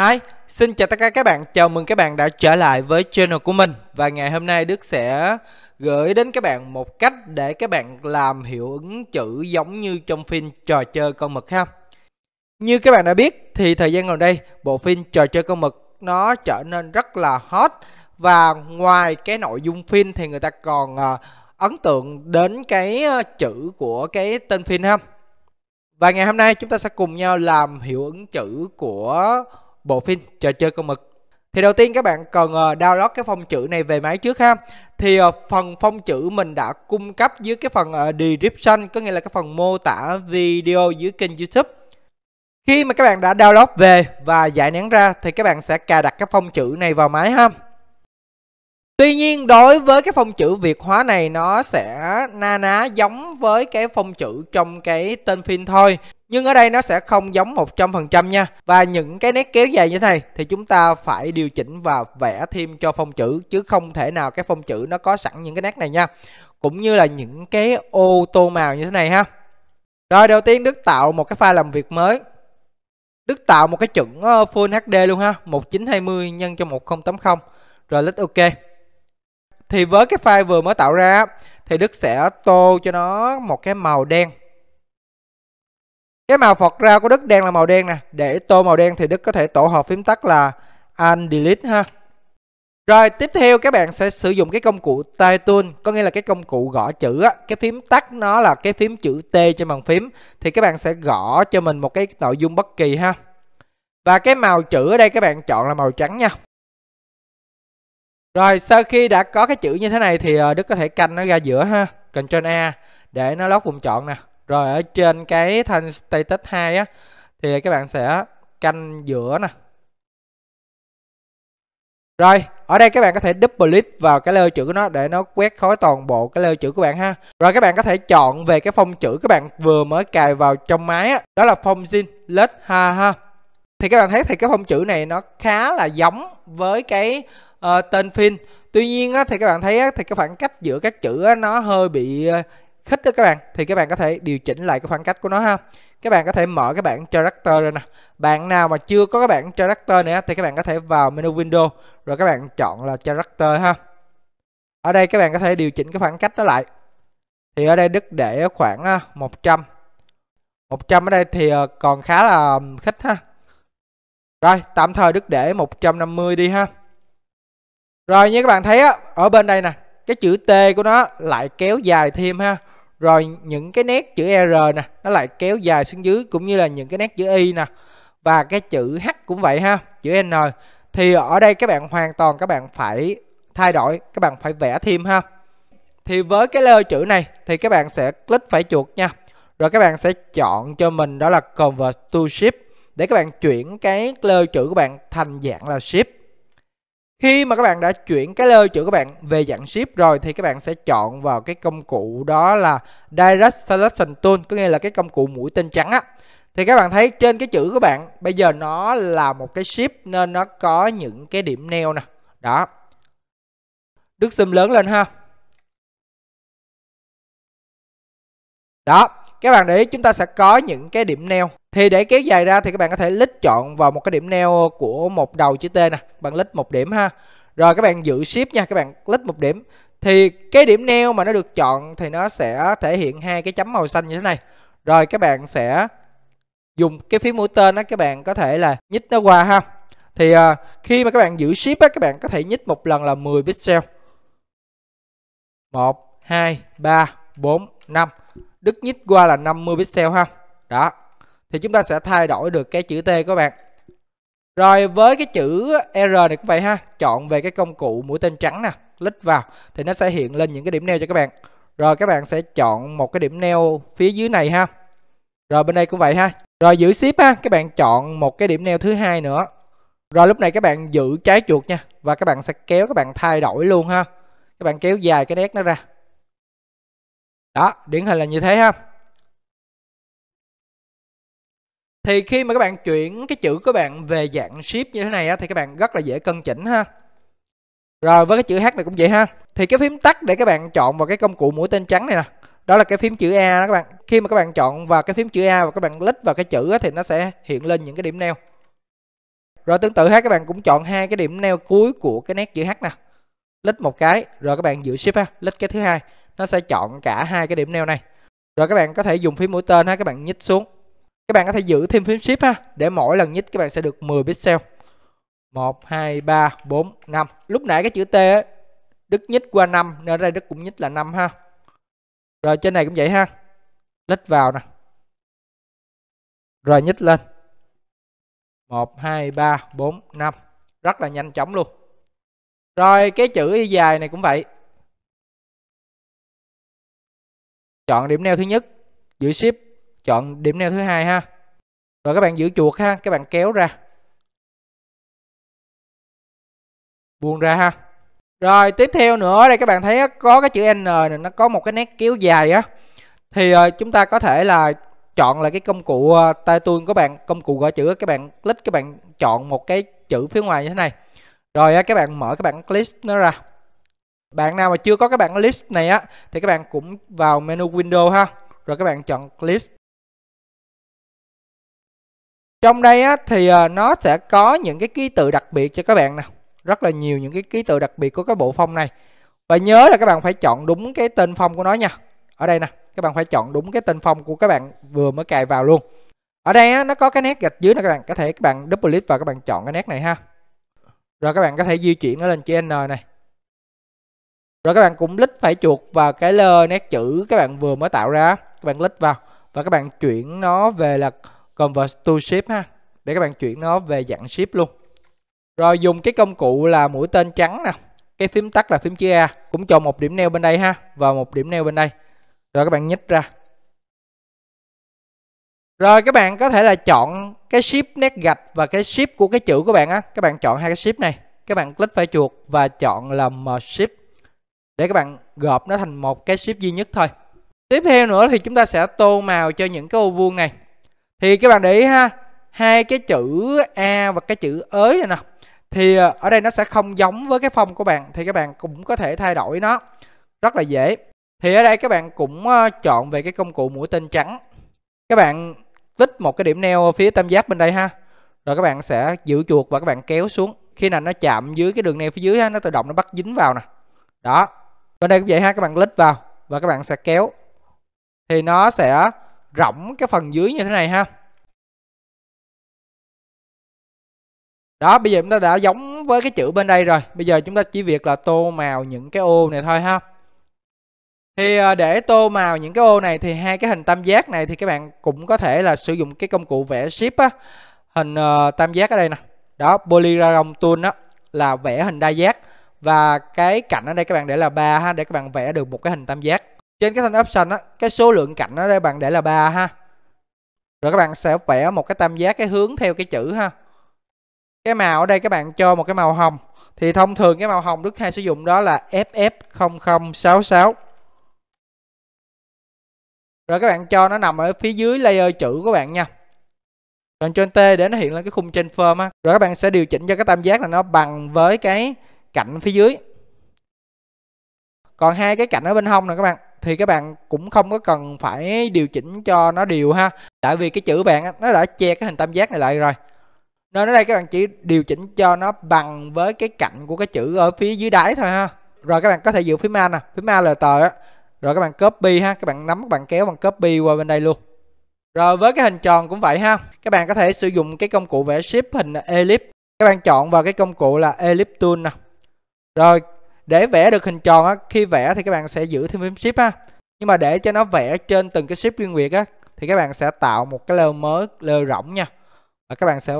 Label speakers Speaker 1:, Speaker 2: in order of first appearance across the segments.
Speaker 1: Hi, xin chào tất cả các bạn. Chào mừng các bạn đã trở lại với channel của mình. Và ngày hôm nay Đức sẽ gửi đến các bạn một cách để các bạn làm hiệu ứng chữ giống như trong phim trò chơi con mực ha. Như các bạn đã biết thì thời gian gần đây bộ phim trò chơi con mực nó trở nên rất là hot và ngoài cái nội dung phim thì người ta còn ờ, ấn tượng đến cái ờ, chữ của cái tên phim ha. Và ngày hôm nay chúng ta sẽ cùng nhau làm hiệu ứng chữ của bộ phim trò chơi con mực thì đầu tiên các bạn cần ờ, download cái phong chữ này về máy trước ha thì ờ, phần phong chữ mình đã cung cấp dưới cái phần ờ, description có nghĩa là cái phần mô tả video dưới kênh youtube khi mà các bạn đã download về và giải nén ra thì các bạn sẽ cài đặt cái phong chữ này vào máy ha Tuy nhiên đối với cái phong chữ Việt hóa này nó sẽ na ná giống với cái phong chữ trong cái tên phim thôi nhưng ở đây nó sẽ không giống 100% nha và những cái nét kéo dài như thế này thì chúng ta phải điều chỉnh và vẽ thêm cho phong chữ chứ không thể nào cái phong chữ nó có sẵn những cái nét này nha cũng như là những cái ô tô màu như thế này ha rồi đầu tiên Đức tạo một cái file làm việc mới Đức tạo một cái chuẩn ờ, Full HD luôn ha 1920 nhân cho 1080 Rồi click OK Thì với cái file vừa mới tạo ra Thì Đức sẽ tô cho nó một cái màu đen cái màu phọt ra của Đức đang là màu đen nè để tô màu đen thì Đức có thể tổ hợp phím tắt là Alt Delete ha rồi tiếp theo các bạn sẽ sử dụng cái công cụ Type Tool có nghĩa là cái công cụ gõ chữ á cái phím tắt nó là cái phím chữ T trên bàn phím thì các bạn sẽ gõ cho mình một cái nội dung bất kỳ ha và cái màu chữ ở đây các bạn chọn là màu trắng nha rồi sau khi đã có cái chữ như thế này thì ờ, Đức có thể canh nó ra giữa ha Ctrl A để nó lót vùng chọn nè rồi ở trên cái thanh status 2 á thì các bạn sẽ canh giữa nè rồi, ở đây các bạn có thể double click vào cái layer chữ của nó để nó quét khối toàn bộ cái layer chữ của bạn ha. Rồi các bạn có thể chọn về cái phông chữ các bạn vừa mới cài vào trong máy á, đó là phông zin led ha ha. Thì các bạn thấy thì cái phông chữ này nó khá là giống với cái uh, tên phim. Tuy nhiên á, thì các bạn thấy á, thì cái khoảng cách giữa các chữ á, nó hơi bị ờ, khích đó các bạn thì các bạn có thể điều chỉnh lại cái khoảng cách của nó ha các bạn có thể mở cái bảng character rồi nè bạn nào mà chưa có cái bảng character nữa thì các bạn có thể vào menu window rồi các bạn chọn là character ha ở đây các bạn có thể điều chỉnh cái khoảng cách đó lại thì ở đây Đức để khoảng 100 à, 100 ở đây thì ờ, còn khá là khích ha rồi tạm thời Đức để 150 đi ha rồi như các bạn thấy á ở bên đây nè cái chữ T của nó lại kéo dài thêm ha rồi những cái nét chữ R nè nó lại kéo dài xuống dưới cũng như là những cái nét chữ Y nè và cái chữ H cũng vậy ha chữ N thì ở đây các bạn hoàn toàn các bạn phải thay đổi các bạn phải vẽ thêm ha thì với cái layer chữ này thì các bạn sẽ click phải chuột nha rồi các bạn sẽ chọn cho mình đó là convert to shape để các bạn chuyển cái layer chữ của bạn thành dạng là shape khi mà các bạn đã chuyển cái layer chữ các bạn về dạng ship rồi thì các bạn sẽ chọn vào cái công cụ đó là Direct Selection Tool có nghĩa là cái công cụ mũi tên trắng á thì các bạn thấy trên cái chữ của bạn bây giờ nó là một cái ship nên nó có những cái điểm neo nè đó Đức zoom lớn lên ha
Speaker 2: đó các bạn để ý chúng ta sẽ có
Speaker 1: những cái điểm neo thì để kéo dài ra thì các bạn có thể lít chọn vào một cái điểm neo của một đầu chữ T nè bạn lít một điểm ha rồi các bạn giữ ship nha các bạn lít một điểm thì cái điểm neo mà nó được chọn thì nó sẽ thể hiện hai cái chấm màu xanh như thế này rồi các bạn sẽ dùng cái phím mũi tên đó, các bạn có thể là nhích nó qua ha thì à, khi mà các bạn giữ ship á các bạn có thể nhích một lần là 10 pixel 1 2 3 4 5 đứt nhích qua là 50 pixel ha đó thì chúng ta sẽ thay đổi được cái chữ T các bạn. Rồi với cái chữ R này cũng vậy ha, chọn về cái công cụ mũi tên trắng nè, click vào thì nó sẽ hiện lên những cái điểm neo cho các bạn. Rồi các bạn sẽ chọn một cái điểm neo phía dưới này ha. Rồi bên đây cũng vậy ha. Rồi giữ ship ha, các bạn chọn một cái điểm neo thứ hai nữa. Rồi lúc này các bạn giữ trái chuột nha và các bạn sẽ kéo các bạn thay đổi luôn ha. Các bạn kéo dài cái nét nó ra. Đó, điển hình là như thế ha. thì khi mà các bạn chuyển cái chữ của bạn về dạng ship như thế này á, thì các bạn rất là dễ cân chỉnh ha rồi với cái chữ H này cũng vậy ha thì cái phím tắt để các bạn chọn vào cái công cụ mũi tên trắng này nè đó là cái phím chữ A đó các bạn khi mà các bạn chọn vào cái phím chữ A và các bạn click vào cái chữ á, thì nó sẽ hiện lên những cái điểm neo rồi tương tự ha các bạn cũng chọn hai cái điểm neo cuối của cái nét chữ H nè click một cái rồi các bạn giữ ship ha click cái thứ hai nó sẽ chọn cả hai cái điểm neo này rồi các bạn có thể dùng phím mũi tên ha các bạn nhích xuống các bạn có thể giữ thêm phím ship ha để mỗi lần nhích các bạn sẽ được 10 pixel 1 2 3 4 5 lúc nãy cái chữ T ấy, Đức nhích qua 5 nên đây Đức cũng nhích là 5 ha rồi trên này cũng vậy ha lít vào nè
Speaker 2: rồi nhích lên 1 2 3 4 5 rất là nhanh chóng luôn rồi cái chữ y dài này cũng vậy chọn điểm neo thứ nhất giữ ship chọn điểm neo thứ hai ha rồi các bạn giữ chuột ha các bạn kéo ra
Speaker 1: buông ra ha rồi tiếp theo nữa đây các bạn thấy có cái chữ N này nó có một cái nét kéo dài á thì ờ, chúng ta có thể là chọn là cái công cụ ờ, tay tuôn của bạn công cụ gõ chữ các bạn click các bạn chọn một cái chữ phía ngoài như thế này rồi các bạn mở các bạn clip nó ra bạn nào mà chưa có các bạn list này á thì các bạn cũng vào menu window ha rồi các bạn chọn list trong đây á, thì nó sẽ có những cái ký tự đặc biệt cho các bạn nè rất là nhiều những cái ký tự đặc biệt của cái bộ phong này và nhớ là các bạn phải chọn đúng cái tên phong của nó nha ở đây nè các bạn phải chọn đúng cái tên phong của các bạn vừa mới cài vào luôn ở đây á, nó có cái nét gạch dưới nè các bạn có thể các bạn double click và các bạn chọn cái nét này ha rồi các bạn có thể di chuyển nó lên trên N này rồi các bạn cũng click phải chuột vào cái lơ nét chữ các bạn vừa mới tạo ra các bạn click vào và các bạn chuyển nó về là convert to ship ha để các bạn chuyển nó về dạng ship luôn rồi dùng cái công cụ là mũi tên trắng nè cái phím tắt là phím chữ A cũng chọn một điểm neo bên đây ha và một điểm neo bên đây rồi các bạn nhích ra rồi các bạn có thể là chọn cái ship nét gạch và cái ship của cái chữ của bạn á các bạn chọn hai cái ship này các bạn click phải chuột và chọn là merge ship để các bạn gộp nó thành một cái ship duy nhất thôi tiếp theo nữa thì chúng ta sẽ tô màu cho những cái ô vuông này thì các bạn để ý ha hai cái chữ a và cái chữ ới này nè thì ờ, ở đây nó sẽ không giống với cái phong của bạn thì các bạn cũng có thể thay đổi nó rất là dễ thì ở đây các bạn cũng ờ, chọn về cái công cụ mũi tên trắng các bạn tích một cái điểm neo phía tam giác bên đây ha rồi các bạn sẽ giữ chuột và các bạn kéo xuống khi nào nó chạm dưới cái đường neo phía dưới ha, nó tự động nó bắt dính vào nè đó bên đây cũng vậy ha các bạn click vào và các bạn sẽ kéo thì nó sẽ rỗng cái phần dưới
Speaker 2: như thế này ha đó bây giờ chúng ta đã
Speaker 1: giống với cái chữ bên đây rồi bây giờ chúng ta chỉ việc là tô màu những cái ô này thôi ha thì à, để tô màu những cái ô này thì hai cái hình tam giác này thì các bạn cũng có thể là sử dụng cái công cụ vẽ ship á hình uh, tam giác ở đây nè đó polygon tool đó là vẽ hình đa giác và cái cạnh ở đây các bạn để là ba ha để các bạn vẽ được một cái hình tam giác trên cái thanh option á cái số lượng cạnh ở đây bạn để là ba ha rồi các bạn sẽ vẽ một cái tam giác cái hướng theo cái chữ ha cái màu ở đây các bạn cho một cái màu hồng thì thông thường cái màu hồng Đức hay sử dụng đó là FF0066 rồi các bạn cho nó nằm ở phía dưới layer chữ của bạn nha còn trên T để nó hiện lên cái khung trên form á rồi các bạn sẽ điều chỉnh cho cái tam giác là nó bằng với cái cạnh phía dưới còn hai cái cạnh ở bên hông nè các bạn thì các bạn cũng không có cần phải điều chỉnh cho nó đều ha tại vì cái chữ bạn nó đã che cái hình tam giác này lại rồi nên ở đây các bạn chỉ điều chỉnh cho nó bằng với cái cạnh của cái chữ ở phía dưới đáy thôi ha rồi các bạn có thể giữ phím A nè phím A là tờ á rồi các bạn copy ha các bạn nắm các bạn kéo bằng copy qua bên đây luôn rồi với cái hình tròn cũng vậy ha các bạn có thể sử dụng cái công cụ vẽ ship hình ellipse các bạn chọn vào cái công cụ là ellipse tool nè rồi để vẽ được hình tròn á khi vẽ thì các bạn sẽ giữ thêm phím shift ha nhưng mà để cho nó vẽ trên từng cái shift riêng biệt á thì các bạn sẽ tạo một cái layer mới layer rỗng nha và các bạn sẽ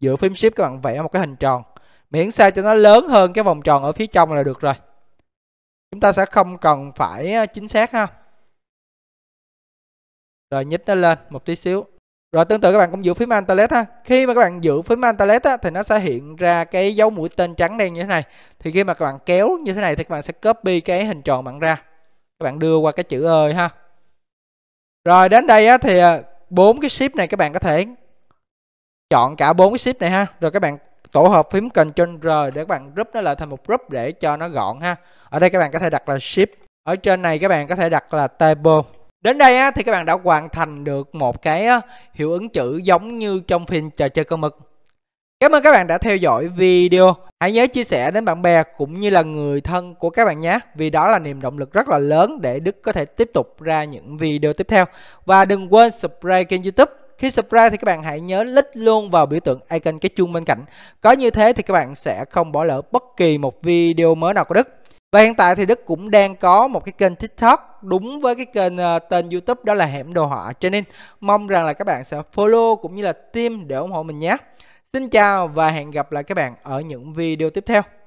Speaker 1: giữ phím shift các bạn vẽ một cái hình tròn miễn sao cho nó lớn hơn cái vòng tròn ở phía trong là được rồi chúng ta sẽ không cần phải à, chính xác ha rồi nhích nó lên một tí xíu rồi tương tự các bạn cũng giữ phím Alt ha. Khi mà các bạn giữ phím Alt á thì nó sẽ hiện ra cái dấu mũi tên trắng đen như thế này. Thì khi mà các bạn kéo như thế này thì các bạn sẽ copy cái hình tròn bạn ra. Các bạn đưa qua cái chữ ơi ha. Rồi đến đây á thì à, bốn cái ship này các bạn có thể chọn cả bốn cái ship này ha. Rồi các bạn tổ hợp phím Ctrl R để các bạn group nó lại thành một group để cho nó gọn ha. Ở đây các bạn có thể đặt là ship. Ở trên này các bạn có thể đặt là table. Đến đây á, thì các bạn đã hoàn thành được một cái hiệu ứng chữ giống như trong phim trò chơi con mực. Cảm ơn các bạn đã theo dõi video. Hãy nhớ chia sẻ đến bạn bè cũng như là người thân của các bạn nhé. Vì đó là niềm động lực rất là lớn để Đức có thể tiếp tục ra những video tiếp theo. Và đừng quên subscribe kênh youtube. Khi subscribe thì các bạn hãy nhớ lít luôn vào biểu tượng icon cái chuông bên cạnh. Có như thế thì các bạn sẽ không bỏ lỡ bất kỳ một video mới nào của Đức. Và hiện tại thì Đức cũng đang có một cái kênh TikTok đúng với cái kênh uh, tên YouTube đó là Hẻm Đồ Họa. Cho nên mong rằng là các bạn sẽ follow cũng như là team để ủng hộ mình nhé. Xin chào và hẹn gặp lại các bạn ở
Speaker 2: những video tiếp theo.